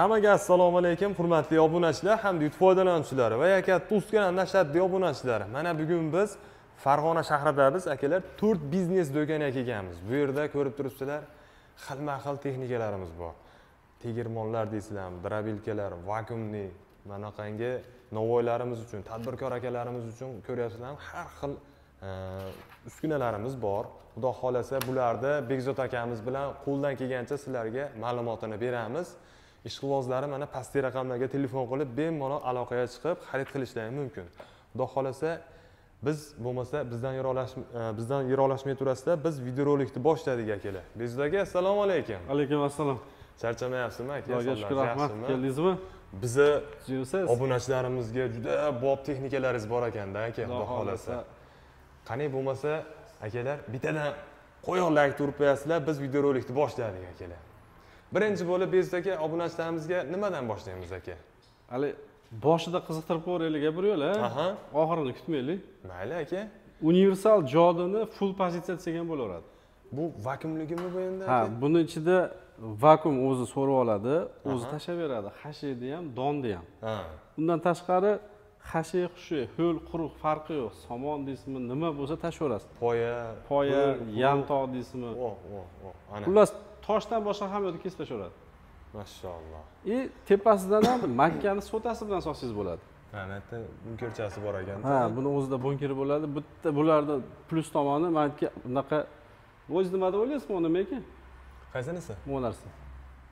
Hammaga assalomu alaykum, hurmatli obunachilar hamda YouTube foydalanuvchilari va yakka Tuz kanal nashrli obunachilar. Mana bugun biz Farg'ona shahridamiz, akalar, 4 biznes do'koniga kelganmiz. Bu yerda ko'rib turibsizlar, xilma-xil texnikalarimiz bor. Tegirmonlar deysizlarmi, drabilkalar, vakuumli, mana manaqangi novoylarimiz uchun, tadbirkor akalarimiz uchun ko'ryapsizlarmi, har xil e, uskunalarimiz bor. Xudo xolasa bularni Bekzod akamiz bilan qo'ldan kelgancha sizlarga ma'lumotini beramiz. ishqibozlari mana pastki raqamlarga telefon qilib bemalol aloqaga chiqib xarid qilishlari mumkin xudo xohlasa biz bo'lmasa bizdan yiroqlash e, bizdan yiroqlashmay turasizlar biz videorolikni boshladik akalar bezud aka assalomu alaykum alaykum assalom charchamayapsizmi aka xudoga shukur rahmat keldingizmi bizni obunachilarimizga juda bob texnikalaringiz bor ekanda aka xudo xohlasa qani bo'lmasa akalar bittadan qo'yoq layk turib qo'yasizlar biz videorolikni boshladik akalar birinchi bo'lib bezit aka obunachilarimizga nimadan boshlaymiz aka hali boshida qiziqtirib qo'yaveraylik bir yo'l aha oxirini kutmaylik mayli aka universal jodini full pozitsiya desak ham bo'laveradi bu vakuumligimi bu endi ha buni ichida vakuum o'zi so'rib oladi o'zi tashlab beradi hashiyni ham donni ham undan tashqari hashiy hushi ho'l quruq farqi yo'q somon deysizmi nima bo'lsa tashlayverasiz poya poya yantoq deysizmi oh, oh, oh, xullas toshdan boshqa hamma yerda kesib tashlaveradi mashaalloh и tepasidan ham makkani sotasi bilan solsangiz bo'ladi ha bitta bunkerchasi bor ekan ha buni o'zida bunkeri bo'ladi bitta bularni plyus tomoni maniki bunaqa o'zi nima deb o'ylaysizmi u nima ekan qaysi narsa bu narsa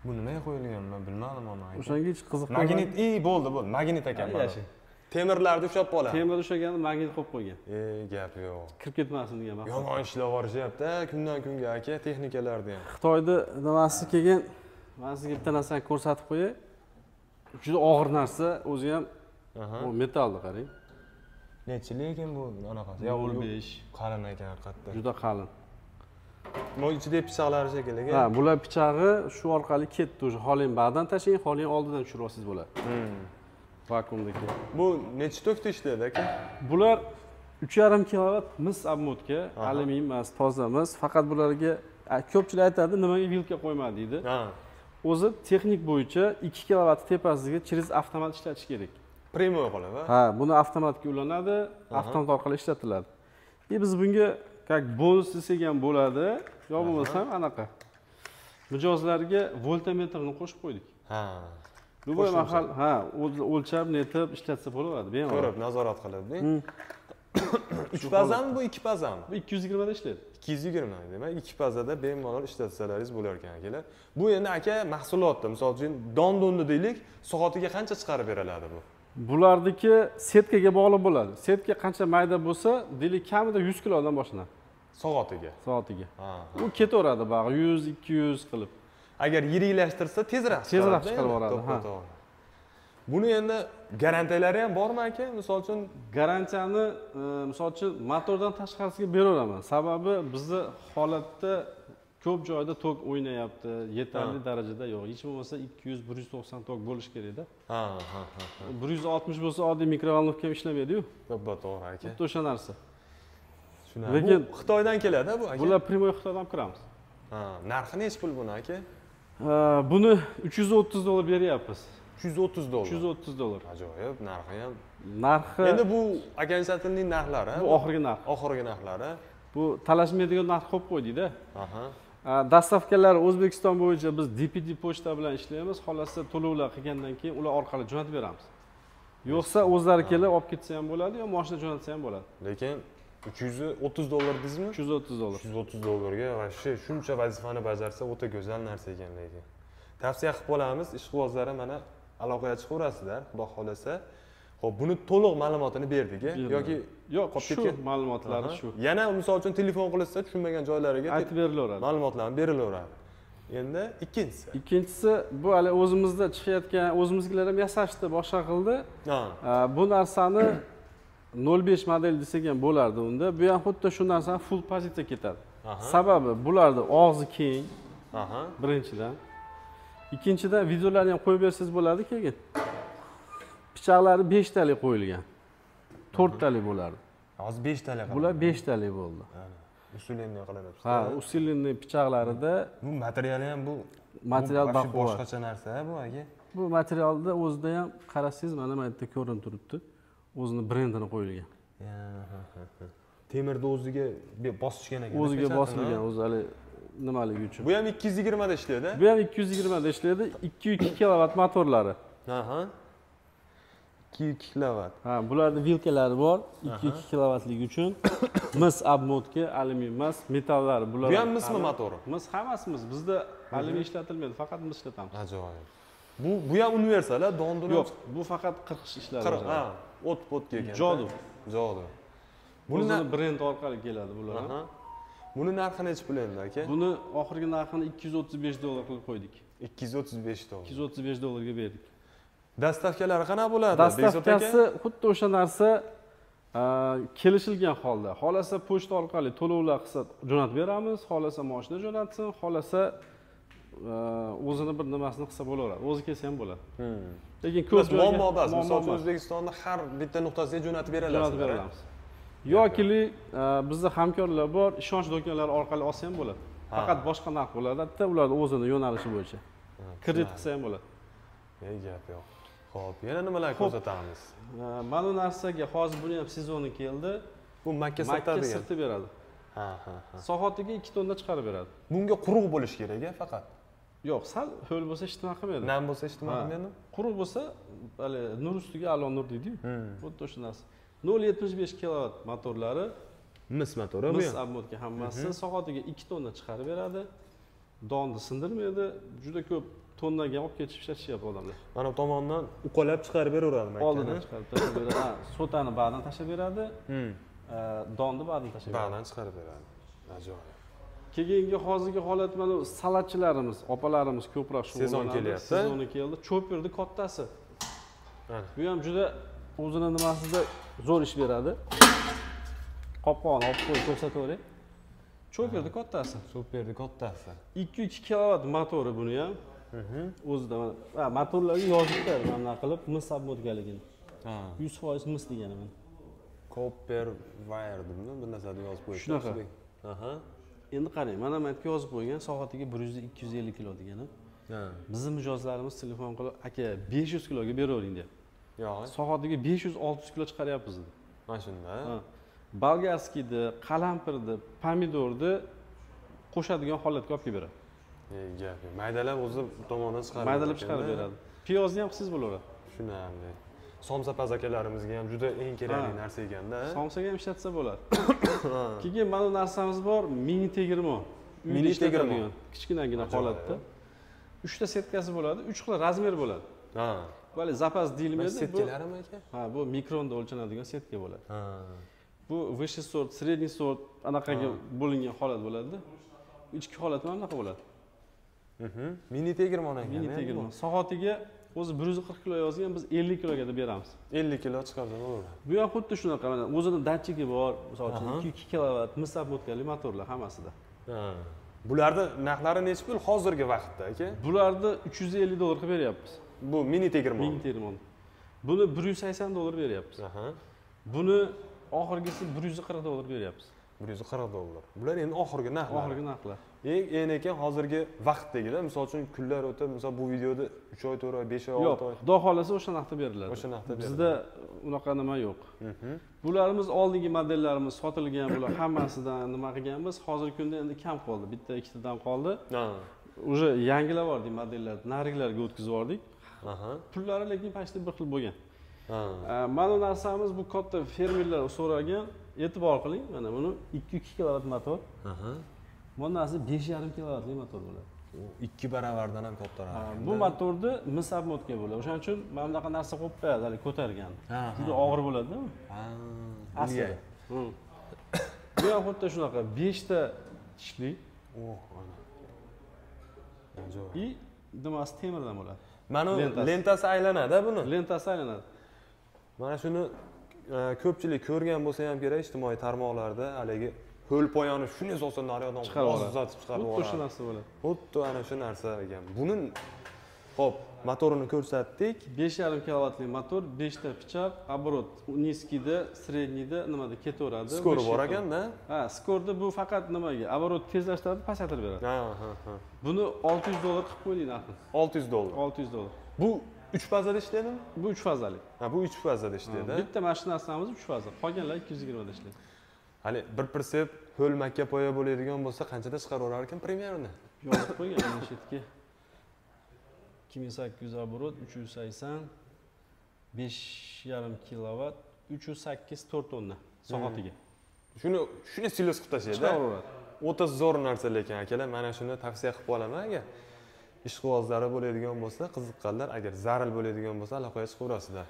bu nimaga qo'yilgan man bilmadim uni o'shanga hech qiziq magnit и bo'ldi bo'ldi magnit ekan yashil temirlarni ushlab qoladi temir ushlaganda magnit qo'yib qo'ygan e gap yo'q kirib ketmasin degan yomon ishlab yuborishyapti kundan kunga aka texnikalarni ham xitoyni nimasi kelgan man sizga bitta narsani ko'rsatib qo'yay juda og'ir narsa o'zi ham bu metallni qarang nechi lekin bu anaqasi nol besh qalin ekan haqiqatda juda qalin bu ichida pichoqlari shekilli ha bular pichog'i shu orqali ketdi уже xohlang bag'dan tashlang xohlang oldidan tushirib olsangiz bo'ladi hmm. vakuumdagi bu nechi tokda ishlaydi aka bular uch yarim kilovat mis obмотga alyuminiy emas toza mis faqat bularga ko'pchilik aytadi nimaga vilka qo'yma deydi o'zi texnik bo'yicha ikki kilovatni tepasiga через avtomat ishlatish kerak прямой qilib ha buni avtomatga ulanadi avtomat orqali ishlatiladi и e, biz bunga как bonus desak ham bo'ladi yo bo'lmasam anaqa mijozlarga voltometrni qo'shib qo'ydik ha любой mahal ha o'lchab netib ishlatsa bo'laveradi bemalol ko'rib nazorat qilib uch pazami bu ikki pazami bu ikki yuz yigirmada ishlaydi ikki yuz yigirma demak ikki pazada bemalol ishlatsalaringiz bo'lar ekan akalar bu endi aka mahsulotda misol uchun don donni deylik soatiga qancha chiqarib beriladi bu bularniki setkaga bog'liq bo'ladi setka qancha mayda bo'lsa deylik kamida yuz kilodan boshlanadi soatiga soatiga u ketaveradi baribir yuz ikki yuz qilib agar yiriklashtirsa tezroq tezroq chiqarib yuboradi ha buni endi garantiyalari ham bormi aka misol uchun garantiyani e, misol uchun motordan tashqarisiga beraveraman sababi bizni holatda ko'p joyda tok o'ynayapti yetarli darajada yo'q hech bo'lmasa ikki yuz bir yuz to'qson tok bo'lishi kerakda ha ha ha bir yuz oltmish bo'lsa oddiy mikrovolnovka ham ishlamaydiyu to'g'ri aka xuddi o'sha narsa tushunarli lekin xitoydan keladi bu aka bular прямой xitoydan olib kiramiz narxi nechi pul buni aka buni 330 dollar beryapmiz 330 dollar 330 dollar ajoyib narxi ham narxi endi bu akansatinning narxlari bu oxirgi narx oxirgi narxlari bu talashmaydigan narx qo'yib qo'ydikda dastavkalari o'zbekiston bo'yicha biz dpd pochta bilan ishlaymiz xohlasa to'lovlar qilgandan keyin ular orqali jo'natib beramiz yo'qsa o'zlari kelib olib ketsa ham bo'ladi yo mashina jo'natsa ham bo'ladi lekin uch yuz dollar dedingizmi 330 yuz o'ttiz dollar uch yuz o'ttiz dollarga o shuncha vazifani bajarsa o'ta go'zal narsa ekan lekin tavsiya qilib qolamiz ishqibozlari mana aloqaga chiqaverasizlar xudo xohlasa ho'p buni to'liq ma'lumotini ki. yoki yo'q qolib ketgan ma'lumotlari shu yana misal için telefon qilinsa tushunmagan joylariga aytib berilaveradi ma'lumotlarni berilaveradi endi ikkinchisi ikkinchisi bu hali o'zimizda chiqayotgan o'zimiznikilar ham yasashdi boshqa qildi bu narsani nol besh model desak ham bo'lardi unda bu ham xuddi shu narsa full pozitsiya ketadi sababi bularni og'zi keng birinchidan ikkinchidan videolarni ham qo'yib bersangiz bo'ladi keyin pichoqlari beshtalik qo'yilgan to'rttalik bo'lardi hozir beshtalik bular beshtalik bo'ldi usilenniy qilinibdi. ha usilenniy pichoqlarida bu materiali ham bu material boshqacha narsa bu aka bu materialni o'zida ham qarasangiz mana bu yerda ko'rinib turibdi o'zini brendini qo'yilgan temirni o'ziga bosishgan ekan o'ziga bosilgan o'zi hali nimaligi uchun bu ham ikki yuz yigirmada ishlaydi bu ham ikki yuz yigirmada ishlaydi ikki ikki kilovat motorlari aha ikki ikki kilovat ha bularni vilkalari bor ikki ikki kilovatlik uchun mis obмотка alyumin emas metallari bular bu ham mismi motori mis hammasi mis bizda alyumin ishlatilmaydi faqat mis ishlatamiz ajoyib bu bu ham universal a dondurma yo'q bu faqat qirqish ishlari qirq ha o't potga kelgan jodu jodu buni brend orqali keladi bular buni narxi necha pul endi aka buni oxirgi narxini ikki yuz o'ttiz besh dollar qilib qo'ydik ikki yuz o'ttiz besh dollar ikki yuz o'ttiz besh dollarga berdik dastavkalari qanaqa bo'ladi dastavkasi xuddi o'sha narsa kelishilgan holda xohlasa pochta orqali to'lovlar qilsa jo'natib beramiz xohlasa moshina jo'natsin xohlasa o'zini bir nimasini qilsa bo'laveradi o'zi kelsa ham bo'ladi lekin ko'p muammo emas misol uchun o'zbekistonni har bitta nuqtasiga jo'natib beralasiz jo'natib beramiz yoki bizda hamkorlar bor ishonch do'konlari orqali olsa ham bo'ladi faqat boshqa narx bo'ladi bitta ularni o'zini yo'nalishi bo'yicha kredit qilsa ham bo'ladi e gap yo'q ho'p yana nimalar ko'rsatamiz mana bu narsaga hozir buni ham sezoni keldi bu makka sirti makka sirti beradi ha ha ha soatiga ikki tonna chiqarib beradi bunga quruq bo'lishi kerak faqat yo'q sal ho'l bo'lsa hech nima qilmaydi nam bo'lsa hech nima qilmaydi quruq bo'lsa haligi nur ustiga alo nur deydiyu xuddi o'sha narsa nol yetmish besh kilovatt motorlari mis motori mis обмотка hammasi soatiga ikki tonna chiqarib beradi donni sindirmaydi juda ko'p tonnaga olib ketib ishlatishyapti odamlar mana bu tomondan uqalab chiqarib beraveradi oldidan chiqarib tashlab beradi sotani baridan tashlab beradi donni baridan tashlab beradi baridan chiqarib beradi ajoyib keyingi hozirgi holat mana salatchilarimiz opalarimiz ko'proq shu sezon kelyapti sezoni keldi cho'pirni kattasi bu ham juda o'zini nimasida zo'r ish beradi qopqog'ini olib qo'yib ko'rsatavering cho'pirni kattasi cho'pirni kattasi ikki uch kilovat motori buni ham mhm. o'zida mana motorlarga yozibdi mana qilib mis обмоткаligini yuz foiz mis degani mana copper wire demda bir narsani yozib qo'yishdi shunaqa aha endi qarang mana man yozib qo'ygan soatiga bir yuz ikki yuz ellik kilo degani bizni mijozlarimiz telefon qilib aka besh yuz kiloga beravering deyapti yo'q soatiga besh yuz olti yuz kilo chiqaryapmiz dedi mana shunda bolgarskiyni qalampirni pomidorni qo'shadigan holatga olib kelib beradi gap yo'q maydalab o'zi tomondan chiqarib maydalab chiqarib beradi piyozni ham qilsangiz bo'laveradi tushunarli paz akalarimizga ham juda eng kerakli narsa ekanda somsaga ham ishlatsa bo'ladi keyin mana bu narsamiz bor mini tegirmon mini tegirmon kichkinagina holatda uchta setkasi bo'ladi uch xil razmer bo'ladi ha zapas deyilmaydi setkalarimi aka ha bu mikronda o'lchanadigan setka bo'ladi bu высший sort средний sort anaqaga bo'lingan holat bo'ladida ichki holat mana bunaqa bo'ladi mhm. mini tegirmon ekan mini tegirmon soatiga o'zi bir yuz qirq kilo yozgan biz ellik kiloga deb beramiz ellik kilo chiqardim bu ham xuddi shunaqa mana o'zini datchigi bor misol uchun ikki ikki kilovat mis obмоткали motorlar hammasida bularni narxlari nechi pul hozirgi vaqtda aka bularni uch yuz ellik dollar qilib beryapmiz bu mini tegirmon mini tegirmon buni bir yuz sakson dollar beryapmiz buni oxirgisi bir yuz qirq dollar beryapmiz bir yuz qirq dollar bular endi oxirgi narxlar oxirgi narxlar eng ekan hozirgi vaqtdagida misol uchun kunlar o'tib misol bu videoda uch oy to'rt oy besh oy olti oy yo'q xudo xohlasa o'sha narxda beriladi o'sha narxda bizda unaqa nima yo'q mhm. bularimiz oldingi modellarimiz sotilgan bular hammasidan nima qilganmiz hozirgi kunda endi kam qoldi bitta ikkitadan qoldi уже yangilab yubordik modellarni narigilarga o'tkazib yubordik pullari lekin почти bir xil bo'lgan e, mana bu narsamiz bu katta fermerlar so'ragan e'tibor qiling mana buni ikki ikki kilovat motor bunda narsa besh yarim kilovatli motor bo'ladi ikki baravardan ham kattaroq bu motorni mis обмотка bo'ladi o'shaning uchun mana bunaqa narsa qo'yib qo'yadi haligi ko'targan juda og'ir bo'ladida aslida bu ham xuddi shunaqa beshta tishli и nimasi temirdan bo'ladi mana lentasi aylanadi buni lentasi aylanadi mana shuni e, ko'pchilik ko'rgan bo'lsa ham kerak ijtimoiy tarmoqlarda haligi ho'l poyani shunday solsa naryoqdan chiqarib uzatib chiqarib yuboradi xuddi o'sha narsa bo'ladi xuddi ana shu narsa ekan buni ho'p motorini ko'rsatdik besh yarim kilovatli motor beshta pichoq оборот низкийda среднийda nimada ketaveradi skor bor ekanda ha skorda bu faqat nimaga оборот tezlashtiradi pasaytirib beradi ha ha ha buni olti yuz dollar qilib qo'ydik narxini olti yuz dollar olti yuz dollar bu uch fazada ishlaydimi bu uch fazali ha bu uch fazada ishlaydi bitta mashinasamiz uch faza qolganlar ikki yuz yigirmada ishlaydi hali bir pirsep ho'l makka poya bo'ladigan bo'lsa qanchada chiqaraverar ekan примерно yoib qo'ygan mana shu yerga ikki ming sakkiz yuz оборот uch yuz sakson besh yarim kilovatt uch yuz sakkiz to'rt tonna soatiga hmm. shuni shuni silos qilib tashlangda o'ta zo'r narsa lekin akalar mana shuni tavsiya qilib qolaman agar ishqibozlari bo'ladigan bo'lsa qiziqqanlar agar zaril bo'ladigan bo'lsa aloqaga chiqaverasizlar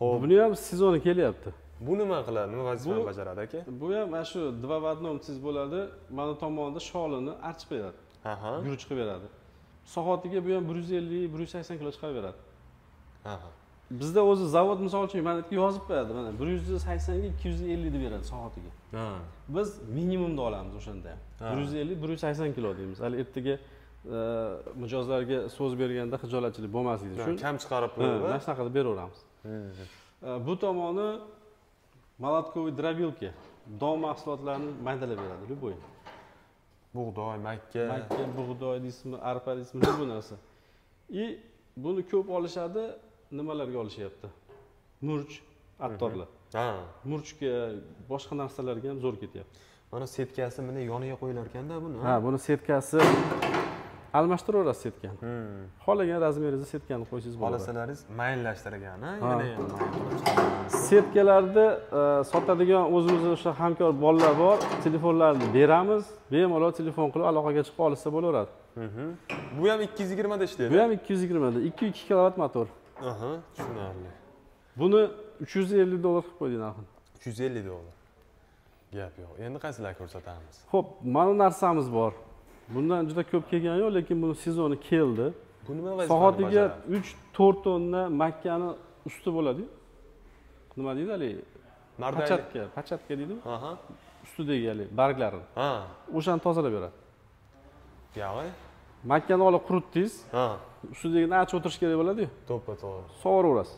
ho'p buni ham sezoni kelyapti bu nima qiladi nima vazifani bajaradi aka bu ham mana shu два в одном tiz bo'ladi mana tomonida sholini archib beradi guruch qilib beradi soatiga bu ham bir yuz ellik bir yuz sakson kilo chiqaveradi bizda o'zi zavod misol uchun mana bu yozib qo'yadi mana bir yuz saksonga ikki yuz deb beradi soatiga biz minimumni olamiz o'shanda 150, bir yuz ellik bir yuz sakson kilo deymiz hali ertaga e, mijozlarga so'z berganda xijolatchilik bo'lmasligi uchun kam chiqarib mana shunaqa qilib beraveramiz e, bu tomoni молотковые дробилки дом mahsulotlarini maydalab берады любой bug'doy makka makka bug'doy deysizmi arpa deysizmi bu narsa и buni ko'p olishadi nimalarga olishyapti murch attorlar mhmm. ha murchga boshqa narsalarga ham zo'r ketyapti mana setkasi bunday yoniga qo'yilar ekanda buni ha buni setkasi almashtiraverasiz setkani xohlagan razmeringizni setkani qo'ysangiz bo'ladi xohlasalaringiz mayinlashtirgan setkalarni e, sotadigan o'zimizni o'sha hamkor bolalar bor telefonlarini beramiz bemalol telefon qilib aloqaga chiqib olishsa bo'laveradi bu ham ikki yuz yigirmada ishlaydi bu ham ikki yuz yigirmada ikki ikki kilovat motor aha tushunarli buni uch yuz ellik dollar qilib qo'ydik narxini uch yuz ellik dollar gap yo'q endi qaysilarni ko'rsatamiz ho'p mana narsamiz bor bundan juda ko'p kelgan yo'q lekin buni sezoni keldi bu nima vazifani soatiga 3-4 tonna makkani usti bo'ladi. nima deydi haligi pachatka pachatka deydimi ustidagi haligi barglarini o'shani tozalab beradi buyog'i makkani olib quritdingiz Ha. ustidagini ochib o'tirish kerak boladi to'ppa to'g'ri sovuraverasiz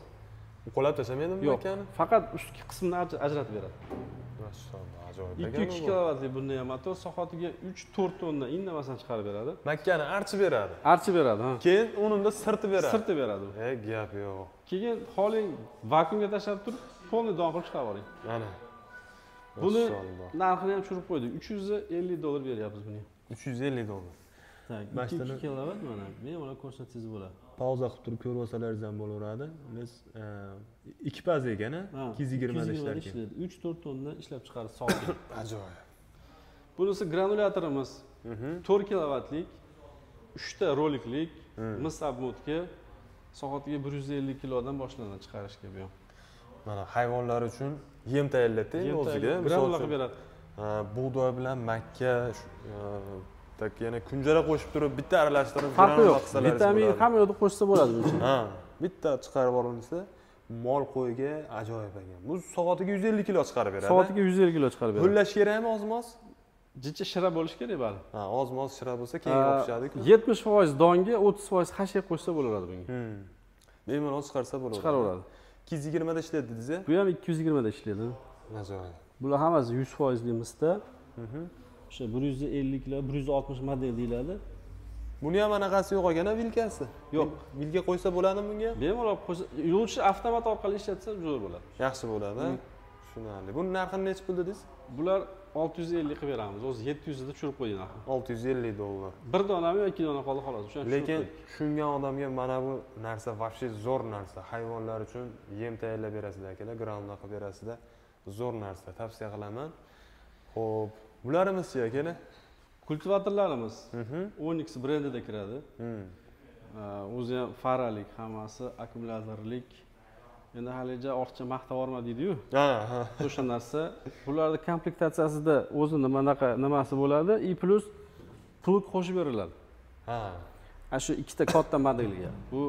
uqalab tashlamaydi makkani yo'q faqat ustki qismini ajratib beradi maşallah joyida ikki uch kilovatli bunday motor soatiga uch to'rt tonna indamasdan chiqarib beradi makkani archib beradi archib beradi ha keyin o'rnida sirti beradi sirti beradi e gap yo'q keyin xohlang vakuumga tashlab turib полный don qilib chiqarib yuboring mana buni narxini ham tushirib qo'ydik uch yuz ellik dollar beryapmiz buni uch yuz ellik dollar так ikki kilovat mana bemalol ko'rsatsangiz bo'ladi pauza qilib turib ko'rib olsalaringiz ham bo'laveradi biz ikki paz ekan ikki yuz yigirmada ishlar ishlaydi uch to'rt tonna ishlab chiqaradi sokin ajoyib bunisi granulyatorimiz to'rt kilovatlik uchta roliklik mis obмотка soatiga bir yuz ellik kilodan boshlanadi chiqarishga bu ham mana hayvonlar uchun yem tayyorlaydida o'ziga granula qilib beradi bug'doy bilan makka e, так yana kunjara qo'shib turib bitta aralashtirib farqi yo'q vitamin hamma yoqda qo'shsa bo'ladi buncha ha bitta chiqarib olinsa mol qo'yga ajoyib ekan bu soatiga yuz ellik kilo chiqarib beradi soatiga yuz ellik kilo chiqarib beradi ho'llash kerakmi ozmi oz jicha shira bo'lishi kerak bari ha oz moz shira bo'lsa keyin yopishadiku yetmish foiz donga o'ttiz foiz xashak qo'shsa bo'laveradi bunga bemalol chiqarsa bo'ladi chiqaraveradi ikki yuz yigirmada ishlaydi dedingiz bu ham ikki yuz yigirmada ishlaydi bular hammasi yuz foizli misda o'sha bir yuz elliklar bir yuz oltmish model deyiladi buni ham anaqasi yo'q olgan vilkasi yo'q vilka qo'ysa bo'ladimi bunga bemalol qo'ysa yo'lovchi avtomat orqali ishlatsa zo'r bo'ladi yaxshi bo'ladi hmm. tushunarli buni narxini nechi pul dedingiz bular olti yuz ellik qilib beramiz o'zi yetti yuzda tushirib qo'ying narxi olti yuz ellik dollar bir donami yo ikki dona qoldi xolos o'shani lekin tushungan odamga mana bu narsa вообще zo'r narsa hayvonlar uchun yem tayyorlab berasizlar akalar granula qilib berasizlar zo'r narsa tavsiya qilaman ho'p bularimiz-chi akani kultivatorlarimiz mhm. onix brendida kiradi hmm. o'zi ham faralik hammasi akkumulyatorlik endi haligacha ortiqcha maqtab yuborma yu ha o'sha narsa bularni komplektatsiyasida o'zi nimanaqa nimasi bo'ladi I+ plyus plug qo'shib beriladi ha ana shu ikkita katta modelga bu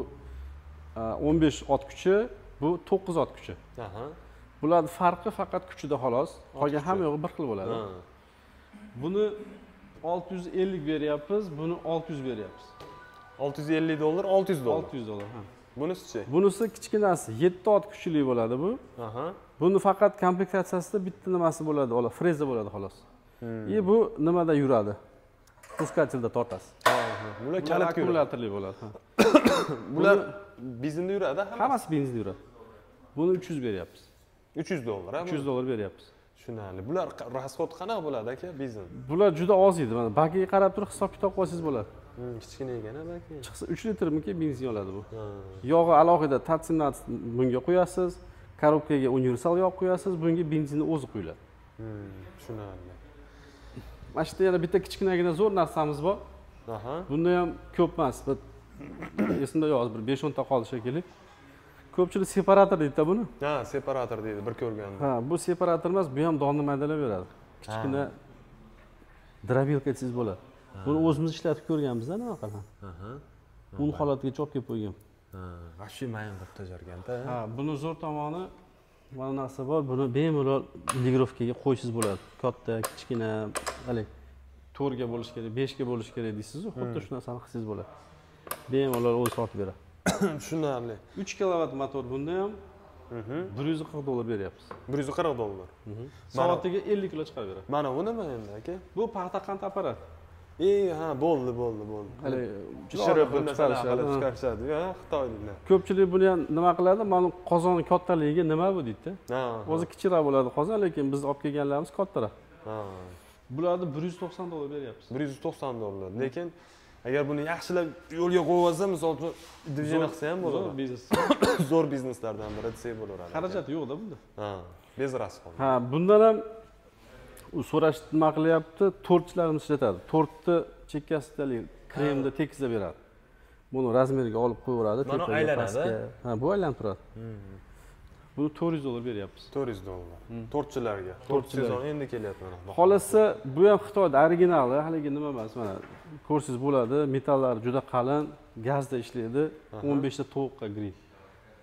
15 e, ot kuchi bu 9 ot kuchi Bularning farqi faqat kuchida xolos qolgan hamma yo'g'i bir xil bo'ladi Buni 650 beryapmiz, buni 600 beryapmiz. 650 dollar, 600 dollar. 600 dollar, ha. Bunisichi? Bunisi kichkinasi, 7 ot kuchli bo'ladi bu. Aha. Buni faqat komplektatsiyasida bitta nimasi bo'ladi, ola freza bo'ladi xolos. Hmm. İyi bu nimada yuradi? Puskatelda tortas. Bular kalit akkumulyatorli bo'ladi. Bular benzinda yuradi, hammasi benzinda yuradi. Buni 300 beryapmiz. 300 dollar, ha? 300 dollar beryapmiz. tushunarli bular расход qanaqa bo'ladi aka biznes bular juda oz edi mana bakiga qarab turib hisob kitob qilsangiz bo'ladi hmm, kichkina ekana baki chiqsa uch miki benzin oladi bu yog'i alohida tatsinat bunga qo'yasiz korobkaga universal yog' qo'yasiz bunga benzinni o'zi quyiladi hmm, tushunarli mana shu yerda yana bitta kichkinagina zo'r narsamiz bor bunda ham ko'p emas bir esimda yo'q hozir bir besh o'nta qoldi shekilli ko'pchilik separator deydida buni ha separator deydi bir ko'rganda ha bu separator emas bu ham donni beradi kichkina drobilka desangiz bo'ladi buni o'zimiz ishlatib ko'rganmizda anaqadan un holatigacha olib kelib qo'ygan вообще mayin qilib tajarganda ha buni zo'r tomoni mana narsa bor buni bemalol ligrovkaga qo'ysangiz bo'ladi katta kichkina haligi to'rtga bo'lishi kerak beshga bo'lishi kerak deysizu xuddi hmm. shu narsani qilsangiz bo'ladi bemalol o'zi tortib beradi tushunarli uch kilovat motor bunda ham mhm. bir yuz qirq dollar beryapmiz bir yuz qirq dollar mhm. soatiga ellik kilo chiqarib beradi mana bu nima endi aka bu paxta qand apparat e ha bo'ldi bo'ldi bo'ldi pishirib chiqarishadi chiqarishadi xitoyliklar ko'pchilik buni ham nima qiladi mana qozonni kattaligiga nima bu deydida o'zi kichikroq bo'ladi qozon lekin biz olib kelganlarimiz kattaroq bularni bir yuz to'qson dollar beryapmiz bir yuz to'qson dollar lekin agar buni yaxshilab yo'lga qo'yib olsa misol uchun движение qilsa ham bo'ladi zo'r biznes zo'r bizneslardan biri desak bo'laveradi xarajat yo'qda bunda ha без расход ha bundan ham u so'rash nima qilyapti tortchilarni ishlatadi tortni chekkasida kremni tekizlab beradi buni razmeriga olib qo'yaveradi mana aylanadi ha bu aylanib turadi hmm. bu to'rt yuz dollarga beryapmiz to'rt yuz dollar tortchilarga tort sezoni endi kelyapti mana xohlasa bu ham xitoyni originali haligi nima emas mana ko'rsangiz bo'ladi metallari juda qalin gazda ishlaydi o'n beshta tovuqqa grill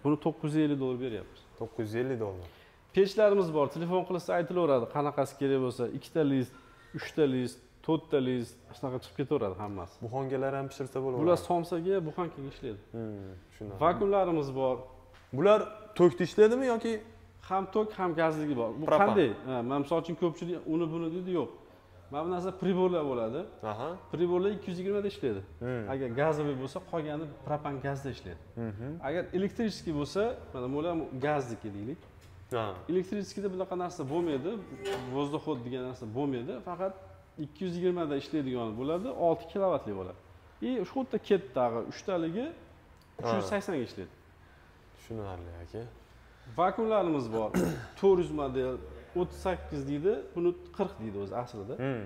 buni to'qqiz yuz ellik dollar beryapmiz to'qqiz yuz ellik dollar pechlarimiz bor telefon qilsa aytilaveradi qanaqasi kerak bo'lsa ikkita list uchta list to'rtta list shunaqa chiqib ketaveradi hammasi buxangalar ham pishirsa bo'ladi bular somsaga buxankaga ishlaydi tushunarli hmm, vakuumlarimiz bor bular tokda ishladimi yoki ham tok ham gazligi bor bu qanday man misol uchun ko'pchilik uni buni deydi yo'q mana bu narsa приборlar bo'ladi приборlar ikki yuz yigirmada ishlaydi agar gazoviy bo'lsa qolgani propan gazda ishlaydi agar elektrichniy bo'lsa mana bular gazniki deylik elektrichnikida bunaqa narsa bo'lmaydi воздуход degan narsa bo'lmaydi faqat ikki yuz yigirmada ishlaydigan bo'ladi olti kilovatli bo'ladi и xuddi ketdi tag'i uchtaligi uch yuz saksonga ishlaydi tushunarli aka vakuumlarimiz bor to'rt yuz model o'ttiz sakkiz deydi buni qirq deydi o'zi aslida hmm.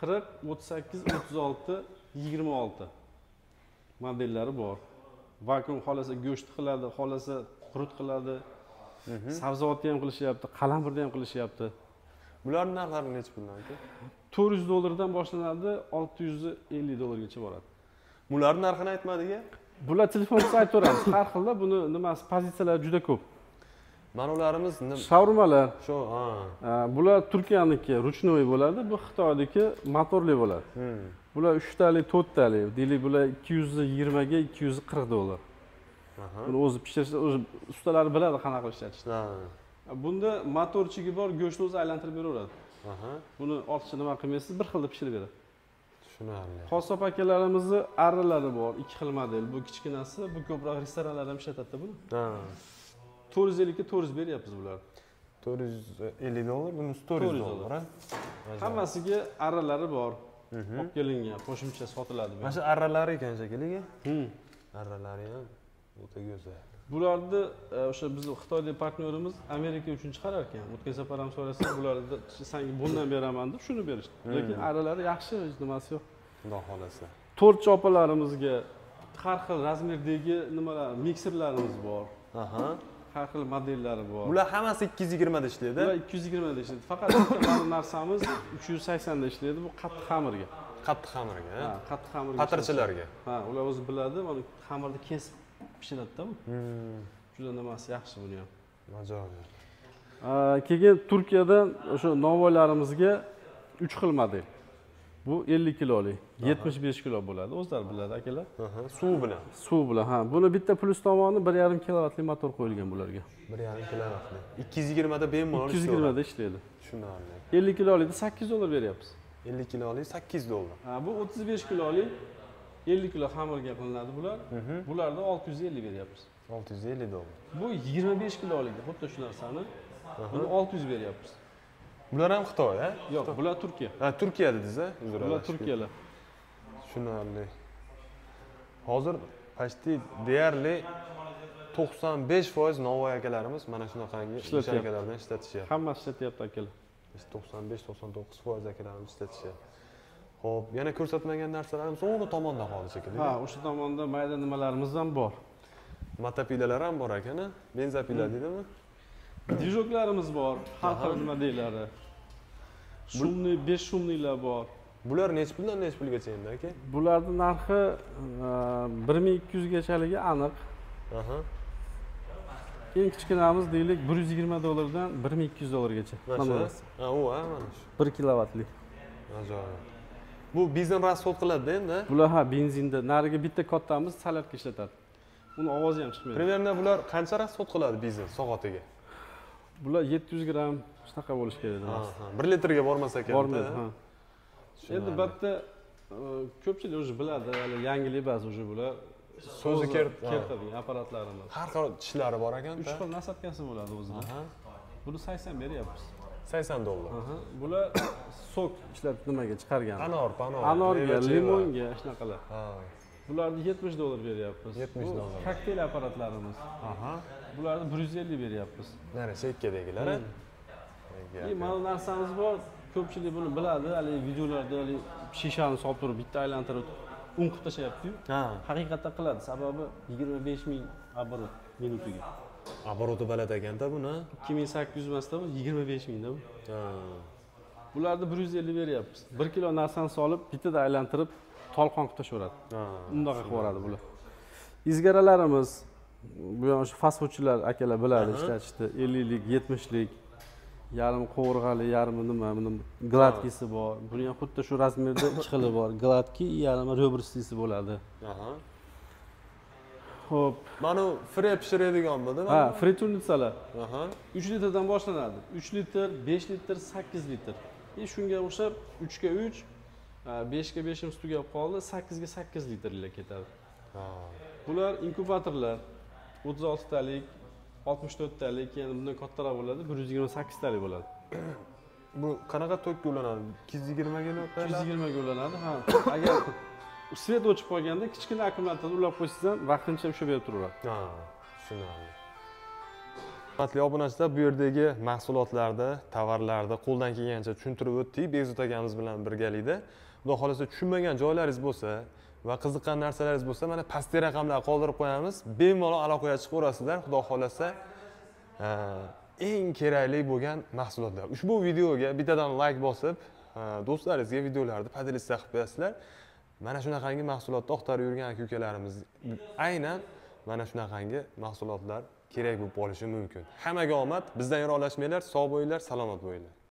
qirq o'ttiz sakkiz o'ttiz olti yigirma olti modellari bor vakuum xohlasa go'sht qiladi xohlasa qurut qiladi mhm. sabzavotni ham qilishyapti qalampirni ham qilishyapti bularni narxlari necha puldan aka to'rt yuz dollardan boshlanadi olti yuz ellik dollargacha boradi bularni narxini aytmadik a bular telefon qilsa aytaveramiz har xilda buni nimasi pozitsiyalari juda ko'p ma'nolarimiz shavrmalar shu ha bular turkiyaniki ruchnoy bo'ladi bu xitoyniki motorli bo'ladi hmm. bular uchtalik to'rttalik deylik bular ikki yuz yigirmaga ikki yuz qirq dollar buni o'zi pishirishda уже ustalar biladi qanaqa qilib ishlatishni bunda motorchigi bor go'shtni o'zi aylantirib beraveradi buni ortiqcha nima qilmaysiz bir xilda pishirib beradi tushunarli qossob akalarimizni arralari bor ikki xil model bu kichkinasi bu ko'proq restoranlarda ham ishlatadida buni ha to'rt yuz ellikka to'rt yuz beryapmiz bularni to'rt yuz ellik dollar bunisi to'rt yuz dollar hammasiga arralari bor mhm. olib kelingan qo'shimcha sotiladi mana shu arralari ekan shekilli hmm. arralari ham o'ta go'zal bularni e, o'sha bizni xitoylik partnyorimiz amerika uchun chiqarar ekan o'tgan safar ham so'rasa bularni san bundan beraman deb shuni berishdi hmm. lekin aralari yaxshi hech nimasi yo'q xudo xohlasa to'rt chopalarimizga har xil razmerdagi nimalar mikserlarimiz bor aha har xil modellari bor bular hammasi ikki yuz yigirmada ishlaydi bular ikki yuz yigirmada ishlaydi faqat bitta narsamiz uch yuz saksonda ishlaydi bu qattiq xamirga qattiq xamirga qattiq xamirga patirchilarga ha ular o'zi biladi mana xamirni kesib pishiradida bu hmm. juda nimasi yaxshi buni ham ajoyib keyin turkiyada o'sha novvoylarimizga uch xil model bu ellik kilolik yetmish besh kilo bo'ladi o'zlari biladi akalar suv bilan suv bilan ha buni bitta plyus tomoni bir yarim kilovatli motor qo'yilgan bularga bir yarim kilovatli ikki yuz yigirmada bemalol ikki yuz yigirmada ishlaydi tushunarli ellik kilolikda sakkiz yuz dollar beryapmiz ellik kilolik sakkiz yuz dollar ha bu o'ttiz besh kilolik ellik kilo xamirga qilinadi bular bularni olti yuz ellik beryapmiz olti yuz ellik dollar bu yigirma besh kilolik xuddi shu narsani buni olti yuz beryapmiz bular ham xitoy a yo'q bular turkiya ha turkiya dedingiz a uzr bular turkiyalar tushunarli hozir почти deyarli to'qson besh foiz novvoy akalarimiz mana shunaqangi ishlatish ishlatishyapti hammasi ishlatyapti akalar to'qson besh to'qson to'qqiz foiz akalarimiz ishlatishyapti Xo'p, yana ko'rsatmagan narsalarimiz o'g'ri tomonda qoldi shekilli ha o'sha tomonda mayda nimalarimiz ham bor matopilalar ham bor ekan a benzopila hmm. deydimi Dijoklarimiz bor har xil nima deylari. deyiladi 5 beshumniylar bor bular nechi puldan nechi pulgacha endi aka Bularning narxi 1200 e, gachaligi aniq. Aha. eng kichkinamiz deylik 120 dollardan 1200 dollargacha mana Ha, u ha, mana shu 1 kilovatlik ajoyib bu benzin расход qiladida endi bular ha benzinda narigi bitta kattamiz solyarka ishlatadi uni ovozi ham chiqmaydi примерно bular qancha расход qiladi benzin soatiga bular yetti yuz gramm shunaqa bo'lishi kerak bir litrga bormas ekan bormaydi ha endi bu yerda e, ko'pchilik уже biladi hali yangilik emas уже bular so'zi keltirgan apparatlarimiz har xil tishlari bor ekanda uch xil nasadkasi bo'ladi o'zida buni sakson beryapmiz sakson dollar bular sok ishlab nimaga chiqargan anor panor anorga limonga shunaqalar bularni yetmish dollar beryapmiz yetmish dollar kokteyl apparatlarimiz bularni bir yuz ellik beryapmiz mana chekkadagilar и hmm. mana narsamiz bor ko'pchilik buni biladi haligi videolarda haligi shishani solib turib bitta aylantirib un qilib tashlayaptiku haqiqatda qiladi sababi yigirma besh ming оборот minutiga обороты baland ekanda buni ikki ming sakkiz yuz emasdami yigirma besh mingda bularni bir yuz ellik beryapmiz bir kilo narsani solib bittada aylantirib tolqon qilib tashlaveradi undoqqa qilib yuboradi bular izgaralarimiz bu o'sha fast foodchilar akalar biladi ishlatishni elliklik yetmishlik yarim qovurg'ali yarmi nima buni gladkisi bor buni ham xuddi shu razmerda ikki xili bor gladki yarmi ребристisi bo'ladi ho'p mana pishiradigan bo'ldi ha fritulitsalar aha uch litrdan boshlanadi uch litr besh litr sakkiz litr и e, shunga o'xshab uchga uch beshga 5 tugab qoldi sakkizga sakkiz litrlar ketadi bular inkubatorlar o'ttiz oltitalik oltmish to'rttalik keyin bundan kattaroq bo'ladi bir yuz yigirma sakkiztalik bo'ladi bu qanaqa tokka ulanadi ikki yuz 220 ikki yuz yigirmaga ulanadi ha agar svet o'chib qolganda kichkina akkumulyatorni ulab qo'ysangiz ham vaqtincha ushlab berib turaveradi ha tushunarli hurmatli obunachilar bu yerdagi mahsulotlarni tovarlarni qo'ldan kelgancha tushuntirib o'tdik behzod akamiz bilan birgalikda xudo xohlasa tushunmagan joylaringiz bo'lsa va qiziqqan narsalaringiz bo'lsa mana pastda raqamlar qoldirib qo'yamiz bemalol aloqaga chiqib chiqaverasizlar xudo xohlasa eng kerakli bo'lgan mahsulotlar ushbu videoga bittadan layk like bosib do'stlaringizga videolarni podelitsa qilib qo'yasizlar mana shunaqangi mahsulotni oqtarib yurgan aka ukalarimiz aynan mana shunaqangi mahsulotlar kerak bo'lib qolishi mumkin hammaga omad bizdan yiroqlashmanglar sog' bo'linglar salomat bo'linglar